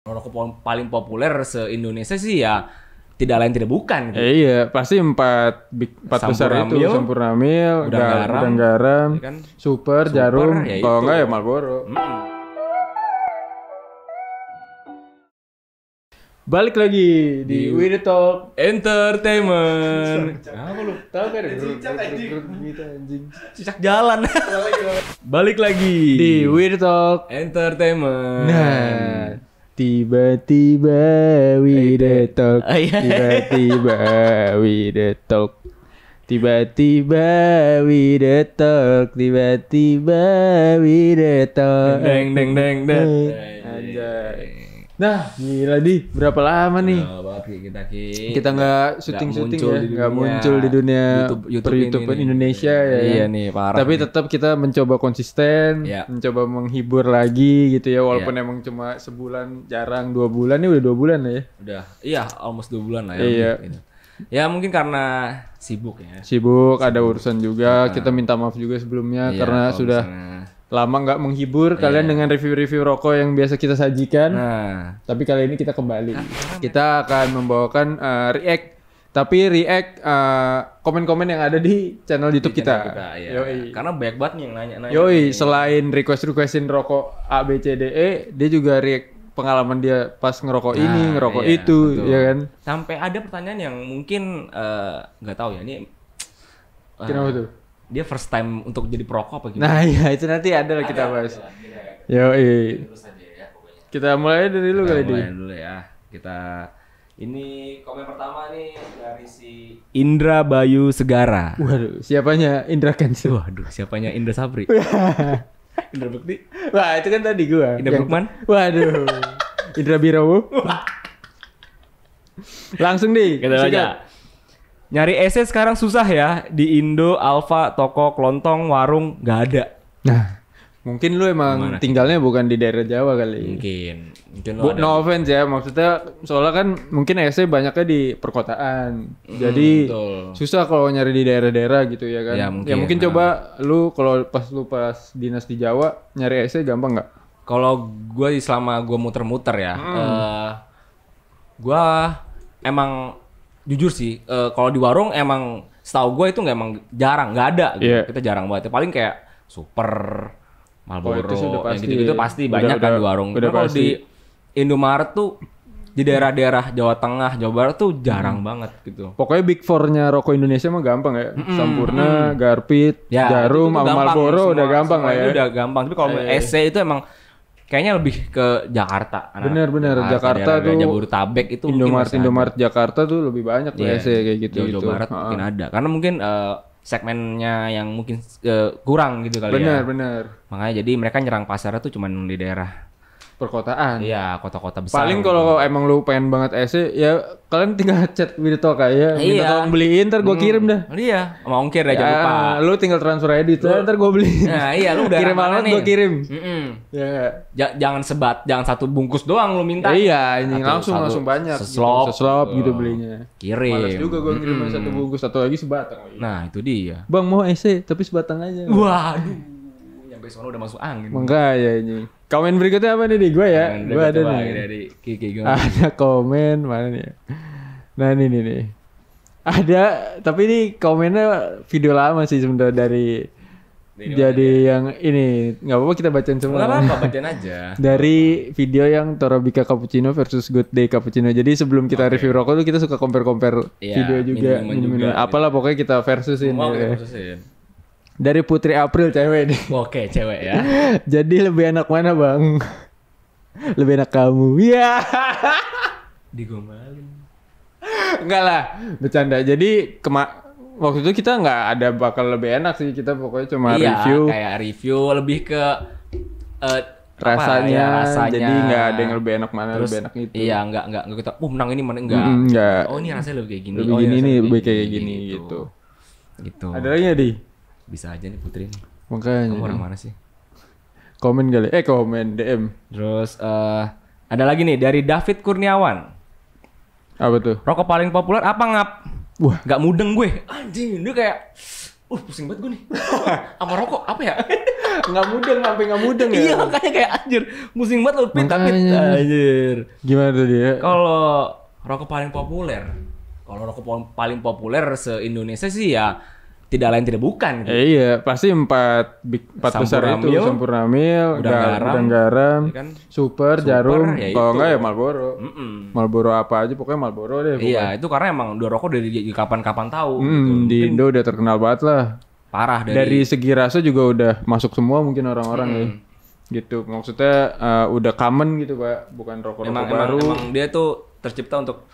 rokok paling populer se Indonesia sih ya tidak lain tidak bukan. Gitu. Eh, iya, pasti empat empat besar ramil, itu mil udang garam, udang garam ya kan? super, super, jarum, ya kalau enggak ya Marlboro. Hmm. Balik lagi di, di Weird Talk Entertainment. Apa lu? Tahu kan? Cicak gitu, anjing. Cicak jalan. Balik lagi di Weird Talk Entertainment. Nah, Tiba-tiba we the oh, iya. talk. Tiba-tiba we the talk. Tiba-tiba we the talk. Tiba-tiba we the talk. Deng deng deng deng. Eh, anjay. Nah, gila di berapa lama nih? Nah, kita ki. Kita nggak syuting syuting ya, nggak muncul di dunia YouTube, YouTube per YouTube ini, Indonesia ini. ya. Iya ya. nih, parah. Tapi nih. tetap kita mencoba konsisten, ya. mencoba menghibur lagi gitu ya, walaupun ya. emang cuma sebulan, jarang dua bulan nih ya udah dua bulan ya. Udah, iya, almost dua bulan lah ya. Iya. Gitu. Ya mungkin karena sibuk ya. Sibuk, sibuk. ada urusan juga. Nah. Kita minta maaf juga sebelumnya iya, karena sudah. Misalnya lama nggak menghibur yeah. kalian dengan review-review rokok yang biasa kita sajikan. Nah, tapi kali ini kita kembali. Kita akan membawakan uh, react tapi react uh, komen-komen yang ada di channel YouTube di channel kita. kita ya. Karena banyak banget nih yang nanya-nanya. Yoi, selain request-requestin rokok A B C D E, dia juga react pengalaman dia pas ngerokok nah, ini, ngerokok iya, itu, betul. ya kan. Sampai ada pertanyaan yang mungkin eh, nggak uh, tahu ya ini. Uh, Kenapa tuh? dia first time untuk jadi perokok apa gimana? Nah iya itu nanti ada lah kita bahas. Yo ya, Kita mulai dari lu kali mulai dulu ya. Kita ini komen pertama nih dari si Indra Bayu Segara. Waduh, siapanya Indra Kensi? Waduh, siapanya Indra Sapri. Indra Bekti? Wah, itu kan tadi gua. Indra yang... Waduh. Indra Birowo? Langsung nih. Kita aja. Nyari ese sekarang susah ya di Indo, Alfa, toko, kelontong, warung nggak ada. Nah, mungkin lu emang Gimana? tinggalnya bukan di daerah Jawa kali. Mungkin. Mungkin Bu, no offense ya, maksudnya soalnya kan mungkin ese banyaknya di perkotaan. Hmm, jadi betul. susah kalau nyari di daerah-daerah gitu ya kan. Ya mungkin, ya, mungkin nah. coba ah. lu kalau pas lu pas dinas di Jawa nyari ese gampang nggak? Kalau gue selama gue muter-muter ya, hmm. uh, eh, gue emang jujur sih uh, kalau di warung emang setahu gue itu nggak emang jarang nggak ada gitu. yeah. kita jarang banget ya, paling kayak super Marlboro oh, pasti, gitu-gitu pasti udah, banyak kan udah, kan di warung udah kalau di Indomaret tuh di daerah-daerah Jawa Tengah, Jawa Barat tuh jarang hmm. banget gitu. Pokoknya big fournya rokok Indonesia mah gampang ya. Mm-mm, Sampurna, Garpit, ya, Jarum, Marlboro udah gampang lah ya. Udah gampang. Tapi kalau eh. SC itu emang kayaknya lebih ke Jakarta. Bener bener Jakarta, Jakarta tuh Jabodetabek itu Indomaret Indomaret Jakarta tuh lebih banyak yeah, iya, kayak gitu Jawa, gitu. Barat mungkin ada karena mungkin uh, segmennya yang mungkin uh, kurang gitu kali bener, ya. Bener bener. Makanya jadi mereka nyerang pasar tuh cuma di daerah perkotaan. Iya, kota-kota besar. Paling gitu. kalau emang lu pengen banget AC, ya kalian tinggal chat Wirto kayak ya, minta iya. tolong beliin, ntar gue hmm. kirim dah. Oh, iya, mau ongkir dah ya, jangan lupa. Lu tinggal transfer aja duit, ntar gue beliin. Nah, iya lu udah kirim banget gue kirim. Mm -mm. Ya. jangan sebat, jangan satu bungkus doang lu minta. Ya, iya, ini langsung satu, langsung banyak. Gitu. Seslop, gitu, seslop hmm. gitu belinya. Kirim. Males juga gue ngirim mm -hmm. satu bungkus, satu lagi sebatang. Nah, itu dia. Bang mau AC tapi sebatang aja. Waduh sono udah masuk angin. Enggak ya ini. Komen berikutnya apa nih di gue ya? Nah, gue ada nih. Dari Kiki Ada komen mana nih? Nah ini nih. nih. Ada tapi ini komennya video lama sih sebenarnya dari ini jadi yang ini nggak apa-apa kita bacain semua. Nggak apa-apa bacain aja. Dari video yang Torabika Cappuccino versus Good Day Cappuccino. Jadi sebelum kita okay. review rokok itu kita suka compare-compare ya, video juga, minuman juga. Gitu. Apalah pokoknya kita ya. versusin. Mau ya. kita versusin dari Putri April cewek nih. Oke, cewek ya. Jadi lebih enak mana, Bang? Lebih enak kamu. Iya. Digombalin. Digomalin. Enggak lah, bercanda. Jadi kemak waktu itu kita nggak ada bakal lebih enak sih kita pokoknya cuma iya, review kayak review lebih ke uh, rasanya, apa, ya, rasanya jadi nggak ada yang lebih enak mana Terus, lebih enak itu iya nggak nggak nggak kita gitu. oh uh, menang ini mana enggak mm, enggak oh ini rasanya lebih kayak gini lebih oh, iya, gini nih lebih kayak gini, gini gitu. gitu gitu ada lagi ya di bisa aja nih Putri nih. Makanya. Kamu orang mana sih? Komen kali. Eh komen DM. Terus uh, ada lagi nih dari David Kurniawan. Apa tuh? Rokok paling populer apa ngap? Wah. Gak mudeng gue. Anjing, dia kayak Uh, pusing banget gue nih. Sama rokok apa ya? nggak mudeng, sampai nggak mudeng ya. Iya, makanya kayak anjir. Pusing banget lu pit tapi anjir. Gimana tuh dia? Kalau rokok paling populer, kalau rokok paling populer se-Indonesia sih ya tidak lain tidak bukan. Gitu. eh, iya, pasti empat empat besar itu sempurna Mil, Udang Garam, udang garam ya kan? Super, Super, Jarum, ya kalau enggak ya malboro Mm -mm. Marlboro apa aja pokoknya malboro deh. Bukan. Iya, itu karena emang dua rokok dari kapan-kapan tahu mm, gitu. Di Indo udah terkenal banget lah. Parah dari Dari segi rasa juga udah masuk semua mungkin orang-orang mm. gitu maksudnya uh, udah common gitu pak bukan rokok rokok baru emang dia tuh tercipta untuk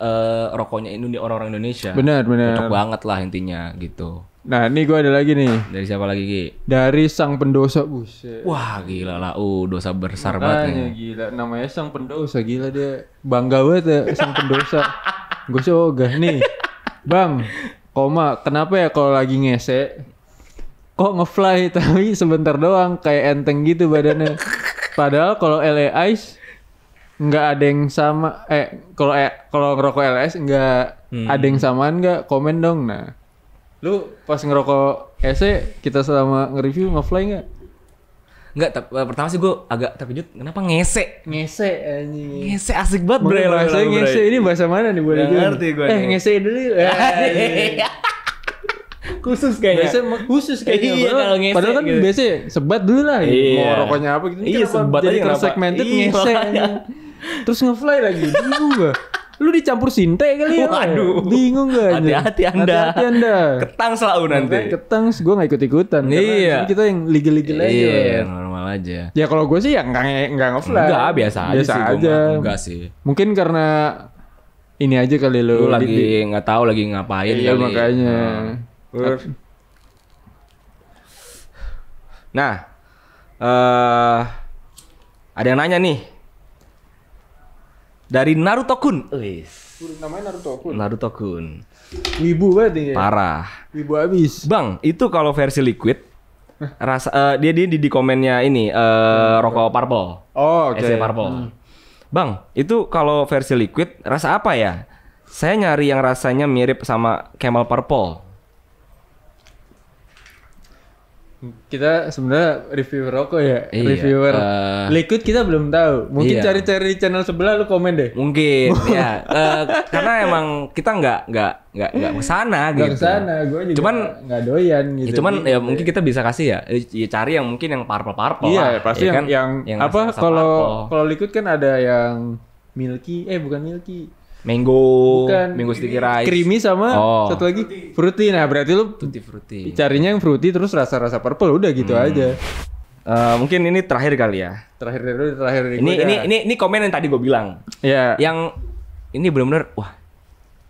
uh, rokoknya Indonesia orang-orang Indonesia. Benar, benar. Cocok banget lah intinya gitu. Nah, ini gue ada lagi nih. Dari siapa lagi, Ki? Dari sang pendosa, buset. Wah, gila lah. Uh, dosa besar Makanya, banget. Ya. gila. Namanya sang pendosa, gila dia. Bangga banget ya, sang pendosa. gue oh, gak nih. Bang, koma, kenapa ya kalau lagi ngese kok ngefly tapi sebentar doang kayak enteng gitu badannya. Padahal kalau LA Ice nggak ada yang sama eh kalau eh, kalau ngerokok LS nggak hmm. ada yang samaan nggak komen dong nah lu pas ngerokok EC kita selama nge-review nge-fly nggak Enggak, tapi, eh, pertama sih gue agak terkejut kenapa ngese ngese anjing ngese asik banget bre bahasa ngese ini bahasa mana nih boleh ngerti gue eh ngese dulu iya, iya, iya. khusus kayaknya. Biasa khusus kayaknya. Iya, padahal, kalau ngesek. padahal kan gitu. biasa sebat dulu lah. Gitu. Iya. Mau rokoknya apa gitu. Iya, kan sebat aja. Jadi segmented ngese terus ngefly lagi bingung gue lu dicampur sinte kali ya waduh bingung gak hati-hati anda hati-hati anda ketang selalu nanti ketang gue gak ikut-ikutan iya kita yang legal-legal aja iya normal aja ya kalau gue sih ya nggak nggak ngefly enggak biasa, biasa aja sih aja. enggak sih mungkin karena ini aja kali lu, lu lagi nggak tahu lagi ngapain iya kali. makanya ah. nah, nah uh, ada yang nanya nih dari Naruto Kun. Wis. Namanya Naruto Kun. Naruto Kun. Wibu banget ini. Parah. Wibu abis. Bang, itu kalau versi liquid rasa uh, dia dia di, di komennya ini eh uh, rokok parpol. Oh, oke. Okay. E purple. Hmm. Bang, itu kalau versi liquid rasa apa ya? Saya nyari yang rasanya mirip sama Camel Purple. kita sebenarnya reviewer rokok ya, iya, reviewer uh, liquid kita belum tahu. Mungkin iya. cari-cari channel sebelah lu komen deh. Mungkin ya, uh, karena emang kita nggak nggak nggak nggak kesana gak gitu. Kesana, gue juga cuman nggak doyan ya, gitu. Ya, cuman gitu. ya mungkin kita bisa kasih ya, eh, ya cari yang mungkin yang parpol parpol. Iya lah, pasti ya yang, kan? yang yang apa kalau kalau liquid kan ada yang milky, eh bukan milky, Mango, Bukan. mango sticky rice, creamy sama oh. satu lagi fruity. Nah berarti lu fruity fruity. Carinya yang fruity terus rasa-rasa purple udah gitu hmm. aja. Uh, mungkin ini terakhir kali ya. Terakhir dulu, terakhir dari ini, ini, ini, ini komen yang tadi gue bilang. Iya. Yeah. Yang ini benar-benar wah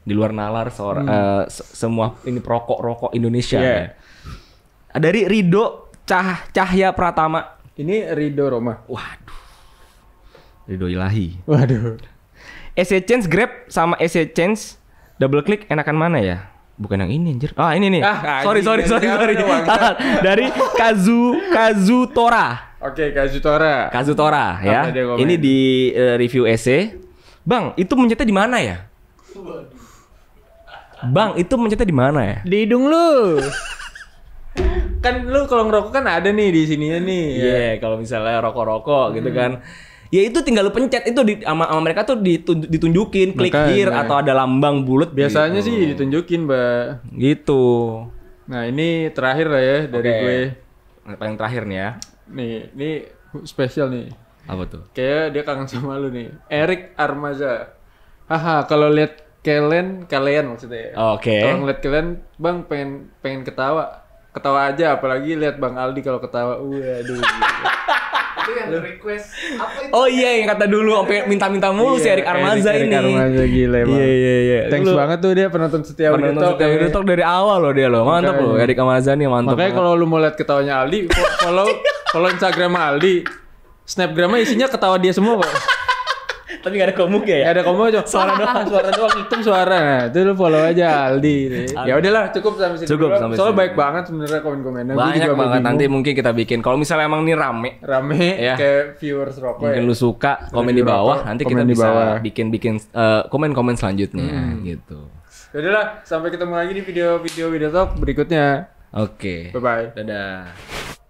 di luar nalar seorang hmm. uh, semua ini perokok rokok Indonesia. Yeah. Dari Rido Cah Cahya Pratama. Ini Rido Roma. Waduh. Rido Ilahi. Waduh. SC Change Grab sama SC Change double klik enakan mana ya? Bukan yang ini anjir. Ah, ini nih. Ah, sorry, sorry, sorry, sorry. Dari Kazu Kazu Tora. Oke, okay, Kazu Tora. Kazu Tora ya. Ini di uh, review SC. E. Bang, itu mencetnya di mana ya? Bang, itu mencetnya di mana ya? Di hidung lu. kan lu kalau ngerokok kan ada nih di sininya nih. Ya. Iya, kalau misalnya rokok-rokok gitu hmm. kan ya itu tinggal lu pencet itu di ama sama mereka tuh ditun, ditunjukin klik Makanya. here atau ada lambang bulat biasanya gitu. sih ditunjukin mbak gitu nah ini terakhir lah ya dari okay. gue paling terakhir nih ya nih ini spesial nih apa tuh kayak dia kangen sama lu nih Eric Armaza haha kalau lihat kalian kalian maksudnya ya. oke okay. kalau ngeliat kalian bang pengen pengen ketawa ketawa aja apalagi lihat bang Aldi kalau ketawa waduh gitu. yang request Oh iya yang kata dulu sampai minta-minta mulu si iya, Erik Armaza ini. Erik Armaza gila iya, emang. Iya iya iya. Thanks banget tuh dia penonton setia Penonton setia ya. Udetok dari awal loh dia loh. Mantap loh Erik Armaza nih mantap. Makanya kalau lu mau lihat ketawanya Aldi, follow follow Instagram Aldi. Snapgramnya isinya ketawa dia semua kok. Tapi gak ada komuk ya? Gak ada komuk cuma suara doang, suara doang itu suara. Nah, itu lu follow aja Aldi. ya udahlah, cukup sampai sini. Cukup sampai sini. Soalnya baik banget sebenarnya komen-komennya. Banyak banget nanti mungkin kita bikin. Kalau misalnya emang ini rame, rame ya. kayak viewers rokok. Mungkin ya. lu suka komen di bawah, nanti kita bisa bikin-bikin eh, komen-komen selanjutnya hmm. gitu. ya udahlah sampai ketemu lagi di video-video video talk berikutnya. Oke. Bye bye. Dadah.